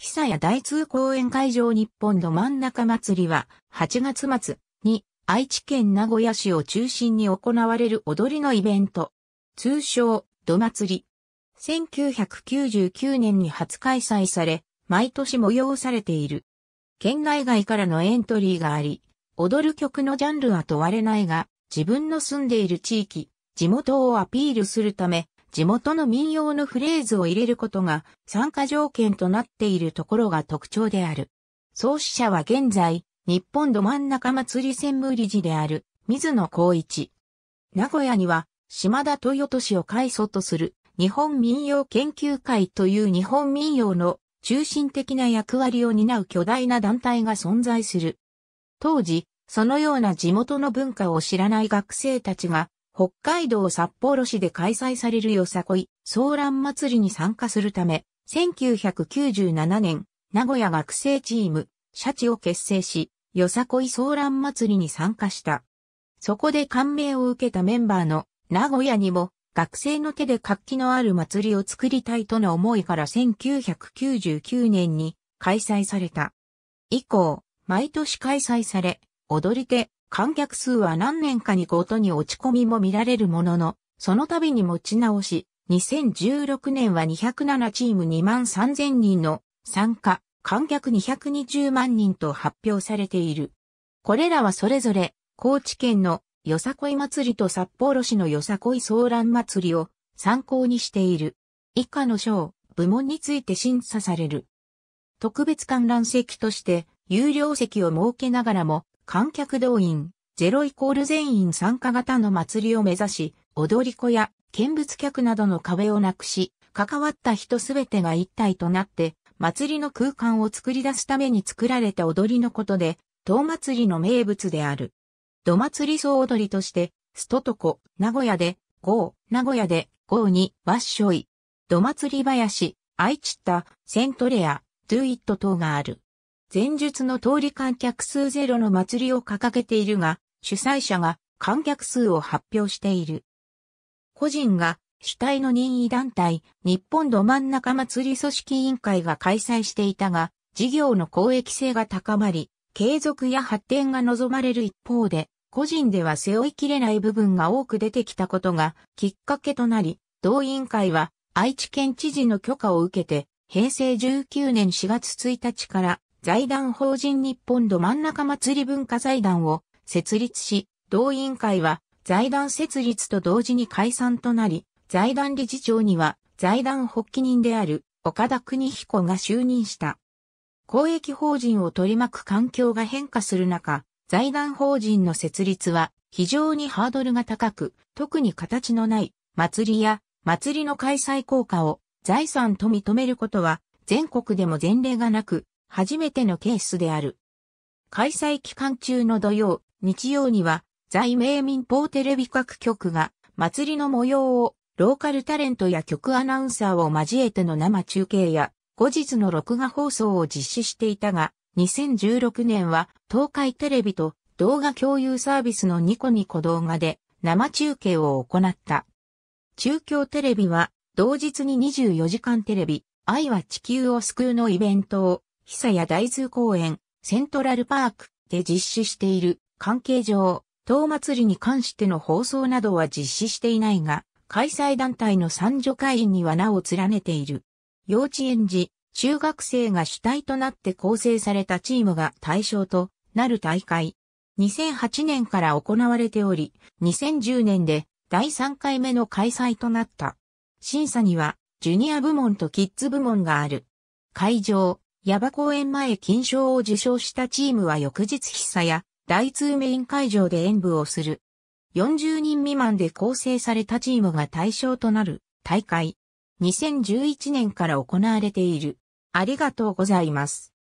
久屋大通公園会場日本の真ん中祭りは8月末に愛知県名古屋市を中心に行われる踊りのイベント。通称、土祭り。1999年に初開催され、毎年催されている。県内外からのエントリーがあり、踊る曲のジャンルは問われないが、自分の住んでいる地域、地元をアピールするため、地元の民謡のフレーズを入れることが参加条件となっているところが特徴である。創始者は現在、日本ど真ん中祭り専務理事である、水野光一。名古屋には、島田豊都市を開祖とする、日本民謡研究会という日本民謡の中心的な役割を担う巨大な団体が存在する。当時、そのような地元の文化を知らない学生たちが北海道札幌市で開催されるよさこい、ラン祭りに参加するため、1997年、名古屋学生チーム、シャチを結成し、よさこいラン祭りに参加した。そこで感銘を受けたメンバーの名古屋にも学生の手で活気のある祭りを作りたいとの思いから1999年に開催された。以降、毎年開催され、踊り手、観客数は何年かにごとに落ち込みも見られるものの、その度に持ち直し、2016年は207チーム2万3000人の参加、観客220万人と発表されている。これらはそれぞれ、高知県のよさこい祭りと札幌市のよさこいソ乱祭りを参考にしている。以下の賞、部門について審査される。特別観覧席として、有料席を設けながらも、観客動員、ゼロイコール全員参加型の祭りを目指し、踊り子や見物客などの壁をなくし、関わった人すべてが一体となって、祭りの空間を作り出すために作られた踊りのことで、東祭りの名物である。土祭り総踊りとして、ストトコ、名古屋で、ゴー、名古屋で、ゴーに、ワッショイ、土祭り林、アイチッタ、セントレア、ドゥイット等がある。前述の通り観客数ゼロの祭りを掲げているが、主催者が観客数を発表している。個人が主体の任意団体、日本ど真ん中祭り組織委員会が開催していたが、事業の公益性が高まり、継続や発展が望まれる一方で、個人では背負いきれない部分が多く出てきたことがきっかけとなり、同委員会は愛知県知事の許可を受けて、平成19年4月1日から財団法人日本ど真ん中祭り文化財団を設立し、同委員会は財団設立と同時に解散となり、財団理事長には財団発起人である岡田邦彦が就任した。公益法人を取り巻く環境が変化する中、財団法人の設立は非常にハードルが高く、特に形のない祭りや祭りの開催効果を財産と認めることは全国でも前例がなく、初めてのケースである。開催期間中の土曜、日曜には、在名民放テレビ各局が、祭りの模様を、ローカルタレントや局アナウンサーを交えての生中継や、後日の録画放送を実施していたが、2016年は、東海テレビと動画共有サービスのニコニコ動画で、生中継を行った。中京テレビは、同日に24時間テレビ、愛は地球を救うのイベントを久谷大通公園、セントラルパークで実施している関係上、当祭りに関しての放送などは実施していないが、開催団体の参助会員には名を連ねている。幼稚園児、中学生が主体となって構成されたチームが対象となる大会。2008年から行われており、2010年で第3回目の開催となった。審査には、ジュニア部門とキッズ部門がある。会場、矢場公演前金賞を受賞したチームは翌日久や大通メイン会場で演舞をする。40人未満で構成されたチームが対象となる大会。2011年から行われている。ありがとうございます。